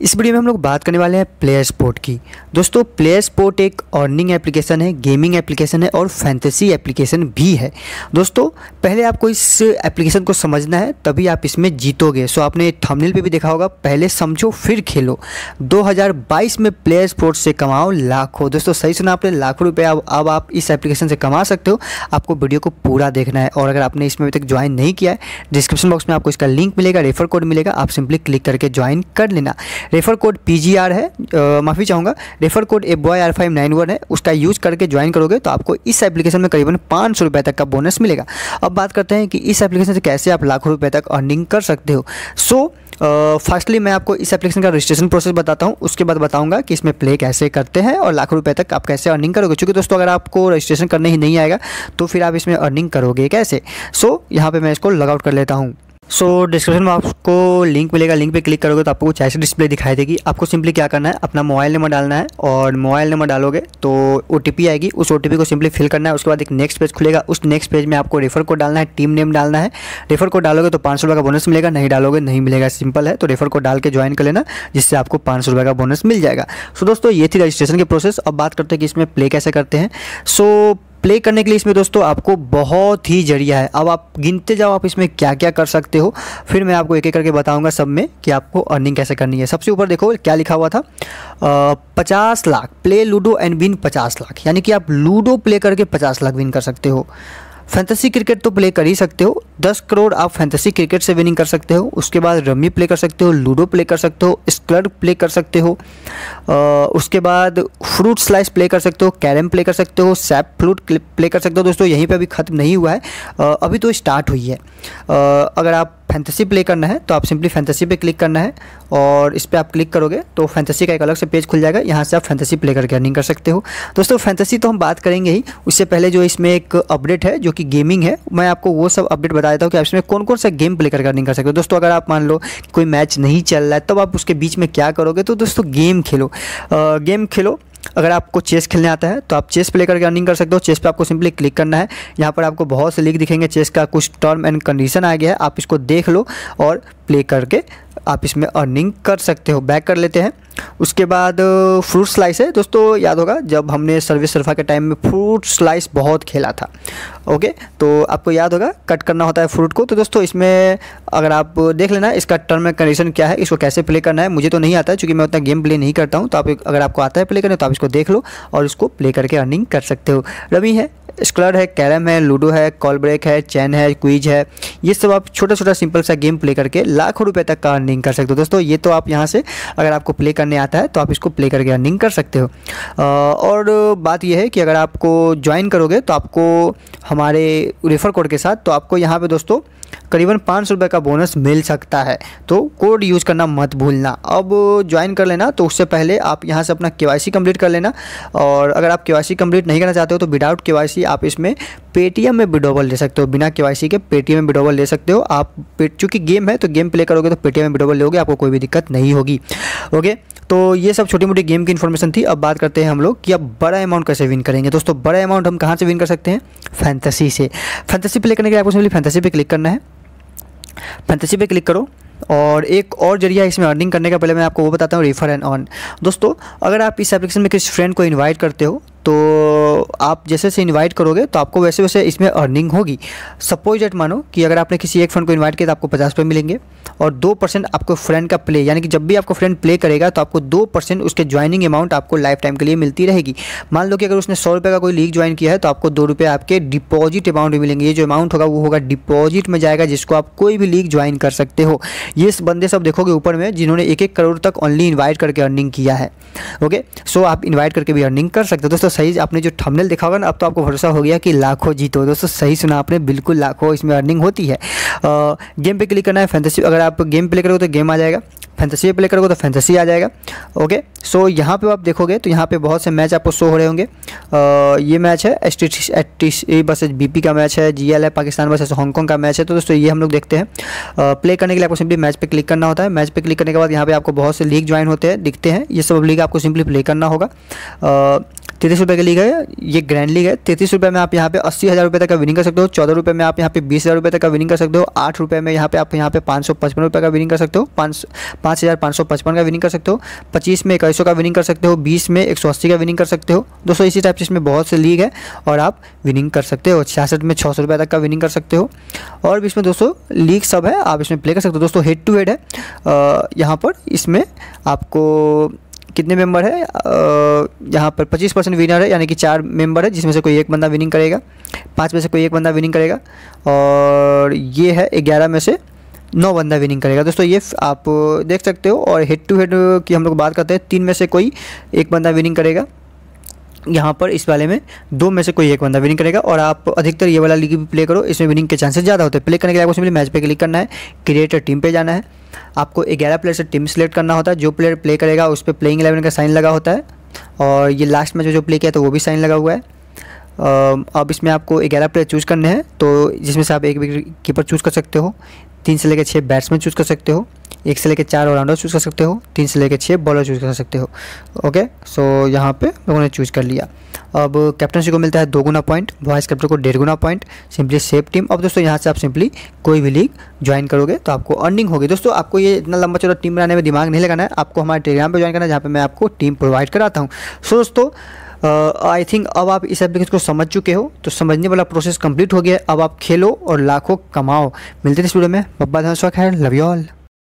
इस वीडियो में हम लोग बात करने वाले हैं प्लेयर स्पोर्ट की दोस्तों प्लेयर स्पोर्ट एक अर्निंग एप्लीकेशन है गेमिंग एप्लीकेशन है और फैंटेसी एप्लीकेशन भी है दोस्तों पहले आपको इस एप्लीकेशन को समझना है तभी आप इसमें जीतोगे सो आपने थंबनेल पे भी देखा होगा पहले समझो फिर खेलो 2022 में प्लेयर स्पोर्ट से कमाओ लाखों दोस्तों सही सुना आपने लाखों रुपये अब अब आप इस एप्लीकेशन से कमा सकते हो आपको वीडियो को पूरा देखना है और अगर आपने इसमें अभी तक ज्वाइन नहीं किया है डिस्क्रिप्शन बॉक्स में आपको इसका लिंक मिलेगा रेफर कोड मिलेगा आप सिंपली क्लिक करके ज्वाइन कर लेना रेफर कोड पी है माफ़ी चाहूँगा refer code A boy R five nine one है उसका यूज़ करके ज्वाइन करोगे तो आपको इस एप्लीकेशन में करीबन पाँच सौ रुपये तक का बोनस मिलेगा अब बात करते हैं कि इस एप्लीकेशन से कैसे आप लाखों रुपये तक अर्निंग कर सकते हो सो so, फर्स्टली uh, मैं आपको इस एप्लीकेशन का रजिस्ट्रेशन प्रोसेस बताता हूँ उसके बाद बताऊंगा कि इसमें प्ले कैसे करते हैं और लाखों रुपए तक आप कैसे अर्निंग करोगे क्योंकि दोस्तों अगर आपको रजिस्ट्रेशन करने ही नहीं आएगा तो फिर आप इसमें अर्निंग करोगे कैसे सो so, यहाँ पे मैं इसको लॉगआउट कर लेता हूँ सो so, डिस्क्रिप्शन में आपको लिंक मिलेगा लिंक पे क्लिक करोगे तो आपको कुछ ऐसी डिस्प्ले दिखाई देगी आपको सिंपली क्या करना है अपना मोबाइल नंबर डालना है और मोबाइल नंबर डालोगे तो ओ आएगी उस ओ को सिंपली फिल करना है उसके बाद एक नेक्स्ट पेज खुलेगा उस नेक्स्ट पेज में आपको रेफर कोड डालना है टीम नेम डालना है रेफर कोड डालोगे तो पाँच का बोनस मिलेगा नहीं डालोगे तो नहीं मिलेगा सिंपल है तो रेफर कोड डाल के ज्वाइन कर लेना जिससे आपको पाँच का बोनस मिल जाएगा सो दोस्तों ये थी रजिस्ट्रेशन की प्रोसेस अब बात करते हैं कि इसमें प्ले कैसे करते हैं सो प्ले करने के लिए इसमें दोस्तों आपको बहुत ही जरिया है अब आप गिनते जाओ आप इसमें क्या क्या कर सकते हो फिर मैं आपको एक एक करके बताऊंगा सब में कि आपको अर्निंग कैसे करनी है सबसे ऊपर देखो क्या लिखा हुआ था पचास lakh play Ludo and win पचास लाख यानी कि आप लूडो प्ले करके पचास लाख विन कर सकते हो फैंतसी क्रिकेट तो प्ले कर ही सकते हो दस करोड़ आप फैंतसी क्रिकेट से विनिंग कर सकते हो उसके बाद रमी प्ले कर सकते हो लूडो प्ले कर सकते हो स्क्लर प्ले कर सकते हो उसके बाद फ्रूट स्लाइस प्ले कर सकते हो कैरम प्ले कर सकते हो सैप फ्लूट प्ले कर सकते हो दोस्तों यहीं पे अभी ख़त्म नहीं हुआ है अभी तो स्टार्ट हुई है अगर आप फैंतसी प्ले करना है तो आप सिंपली फैंतसी पे क्लिक करना है और इस पर आप क्लिक करोगे तो फैंतसी का एक अलग से पेज खुल जाएगा यहाँ से आप फैंतसी प्ले करके अर्निंग कर सकते हो दोस्तों फैंतसी तो हम बात करेंगे ही उससे पहले जो इसमें एक अपडेट है जो कि गेमिंग है मैं आपको वो सब अपडेट बता देता हूँ कि आप इसमें कौन कौन सा गेम प्ले कर नहीं कर सकते हो दोस्तों अगर आप मान लो कोई मैच नहीं चल रहा है तब तो आप उसके बीच में क्या करोगे तो दोस्तों गेम खेलो गेम खेलो अगर आपको चेस खेलने आता है तो आप चेस प्ले करके अर्निंग कर सकते हो चेस पे आपको सिंपली क्लिक करना है यहाँ पर आपको बहुत से लीक दिखेंगे चेस का कुछ टर्म एंड कंडीशन आ गया है आप इसको देख लो और प्ले करके आप इसमें अर्निंग कर सकते हो बैक कर लेते हैं उसके बाद फ्रूट स्लाइस है दोस्तों याद होगा जब हमने सर्विस सरफा के टाइम में फ्रूट स्लाइस बहुत खेला था ओके तो आपको याद होगा कट करना होता है फ्रूट को तो दोस्तों इसमें अगर आप देख लेना इसका टर्म एंड कंडीशन क्या है इसको कैसे प्ले करना है मुझे तो नहीं आता है चूँकि मैं उतना गेम प्ले नहीं करता हूँ तो आप अगर आपको आता है प्ले करना तो आप इसको देख लो और इसको प्ले करके अर्निंग कर सकते हो रवि है स्क्लर है कैरम है लूडो है कॉल ब्रेक है चैन है क्वीज है ये सब आप छोटा छोटा सिंपल सा गेम प्ले करके लाखों रुपए तक का अर्निंग कर सकते हो दोस्तों ये तो आप यहाँ से अगर आपको प्ले करने आता है तो आप इसको प्ले करके अर्निंग कर सकते हो और बात यह है कि अगर आपको ज्वाइन करोगे तो आपको हमारे रेफर कोड के साथ तो आपको यहाँ पर दोस्तों करीबन पाँच सौ रुपये का बोनस मिल सकता है तो कोड यूज़ करना मत भूलना अब ज्वाइन कर लेना तो उससे पहले आप यहाँ से अपना के वाई कंप्लीट कर लेना और अगर आप के वाई कंप्लीट नहीं करना चाहते हो तो विदाउट के आप इसमें पेटीएम में विडोबल ले सकते हो बिना के के पेटीएम में विडोबल ले सकते हो आप चूँकि गेम है तो गेम प्ले करोगे तो पेटीएम में विडोबल लोगे आपको कोई भी दिक्कत नहीं होगी ओके तो ये सब छोटी मोटी गेम की इन्फॉर्मेशन थी अब बात करते हैं हम लोग कि अब बड़ा अमाउंट कैसे विन करेंगे दोस्तों बड़ा अमाउंट हम कहाँ से विन कर सकते हैं फैंतसी से फैंतसी प्ले करने के लिए आपको सिंपली फैंतसी पे क्लिक करना है फैंटेसी पे क्लिक करो और एक और जरिया इसमें अर्निंग करने का पहले मैं आपको वो बताता हूँ रिफर एंड ऑन दोस्तों अगर आप इस एप्लीकेशन में किसी फ्रेंड को इनवाइट करते हो तो आप जैसे जैसे इन्वाइट करोगे तो आपको वैसे वैसे इसमें अर्निंग होगी सपोज एट मानो कि अगर आपने किसी एक फ्रेंड को इन्वाइट किया तो आपको पचास रुपये मिलेंगे और दो परसेंट आपको फ्रेंड का प्ले यानी कि जब भी आपको फ्रेंड प्ले करेगा तो आपको दो परसेंट उसके ज्वाइनिंग अमाउंट आपको लाइफ टाइम के लिए मिलती रहेगी मान लो कि अगर उसने सौ रुपये का कोई लीग ज्वाइन किया है तो आपको दो रुपये आपके डिपॉजिट अमाउंट में मिलेंगे ये जो अमाउंट होगा वो होगा डिपॉजिट में जाएगा जिसको आप कोई भी लीग ज्वाइन कर सकते हो ये बंदे सब देखोगे ऊपर में जिन्होंने एक एक करोड़ तक ओनली इन्वाइट करके अर्निंग किया है ओके सो आप इन्वाइट करके भी अर्निंग कर सकते हो दोस्तों सही आपने जो थंबनेल देखा होगा ना अब तो आपको भरोसा हो गया कि लाखों जीतो दोस्तों सही सुना आपने बिल्कुल लाखों इसमें अर्निंग होती है गेम पे क्लिक करना है फैंतसी अगर आप गेम प्ले करोगे तो गेम आ जाएगा फैंतसी पे प्ले करोगे तो फैंतसी आ जाएगा ओके सो यहाँ पे आप देखोगे तो यहाँ पे बहुत से मैच आपको शो हो रहे होंगे ये मैच है एस टी बस बीपी का मैच है जीएल है पाकिस्तान बस हांगकॉन्ग का मैच है तो दोस्तों ये हम लोग देखते हैं प्ले करने के लिए आपको सिंपली मैच पे क्लिक करना होता है मैच पे क्लिक करने के बाद यहाँ पे आपको बहुत से लीग ज्वाइन होते हैं दिखते हैं ये सब लीग आपको सिंपली प्ले करना होगा तैतीस रुपये की लीग है ये ग्रैंड लीग है तैतीस रुपये में आप यहाँ पे अस्सी हज़ार रुपये तक का विनिंग कर सकते हो चौदह रुपये में आप यहाँ पे बीस हज़ार रुपये तक का विनिंग कर सकते हो आठ रुपये में यहाँ पे आप यहाँ पे पाँच सौ पचपन रुपये का विनिंग कर सकते हो पाँच पाँच हज़ार पाँच सौ पचपन का विनिंग कर सकते हो पच्चीस में इक्कीस का विनिंग कर सकते हो बीस में एक सौ अस्सी का विनिंग कर सकते हो दोस्तों इसी टाइप से इसमें बहुत से लीग है और आप विनिंग कर सकते हो छियासठ में छः सौ रुपये तक का विनिंग कर सकते हो और भी इसमें दोस्तों लीग सब है आप इसमें प्ले कर सकते हो दोस्तों हेड टू हेड है यहाँ पर इसमें आपको कितने मेंबर है यहाँ पर 25 परसेंट विनर है यानी कि चार मेंबर है जिसमें से कोई एक बंदा विनिंग करेगा पाँच में से कोई एक बंदा विनिंग करेगा और ये है ग्यारह में से नौ बंदा विनिंग करेगा दोस्तों ये आप देख सकते हो और हेड टू हेड की हम लोग बात करते हैं तीन में से कोई एक बंदा विनिंग करेगा यहाँ पर इस वाले में दो में से कोई एक बंदा विनिंग करेगा और आप अधिकतर ये वाला लीग भी प्ले करो इसमें विनिंग के चांसेस ज़्यादा होते हैं प्ले करने के लिए आपको सिंपली मैच पे क्लिक करना है क्रिएटर टीम पे जाना है आपको ग्यारह प्लेयर से टीम सेलेक्ट करना होता है जो प्लेयर प्ले करेगा उस पर प्लेइंग एलेवन का साइन लगा होता है और ये लास्ट मैच में जो प्ले किया था वो भी साइन लगा हुआ है अब इसमें आपको ग्यारह प्लेयर चूज़ करने हैं तो जिसमें से आप एक विकेट कीपर चूज़ कर सकते हो तीन से लेकर छः बैट्समैन चूज़ कर सकते हो एक से लेकर चार ऑलराउंडर चूज़ कर सकते हो तीन से लेकर छः बॉलर चूज़ कर सकते हो ओके सो यहाँ पे लोगों ने चूज़ कर लिया अब कैप्टनशिप को मिलता है दो गुना पॉइंट वाइस कैप्टन को डेढ़ गुना पॉइंट सिंपली सेफ टीम अब दोस्तों यहाँ से आप सिंपली कोई भी लीग ज्वाइन करोगे तो आपको अर्निंग होगी दोस्तों आपको ये इतना लंबा चौड़ा टीम बनाने में दिमाग नहीं लगाना है आपको हमारे टेलीग्राम पर ज्वाइन करना है जहाँ पर मैं आपको टीम प्रोवाइड कराता हूँ सो दोस्तों आई थिंक अब आप इस एप्लीकेशन को समझ चुके हो तो समझने वाला प्रोसेस कंप्लीट हो गया अब आप खेलो और लाखों कमाओ मिलते हैं इस वीडियो में बब्बा धन है लव यू ऑल